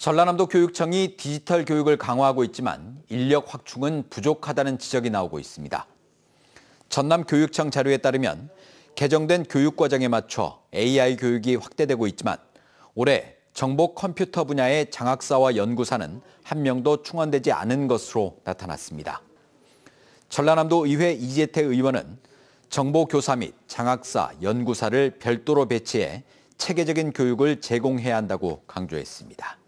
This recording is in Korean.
전라남도 교육청이 디지털 교육을 강화하고 있지만 인력 확충은 부족하다는 지적이 나오고 있습니다. 전남교육청 자료에 따르면 개정된 교육과정에 맞춰 AI 교육이 확대되고 있지만 올해 정보 컴퓨터 분야의 장학사와 연구사는 한 명도 충원되지 않은 것으로 나타났습니다. 전라남도 의회 이재태 의원은 정보교사 및 장학사, 연구사를 별도로 배치해 체계적인 교육을 제공해야 한다고 강조했습니다.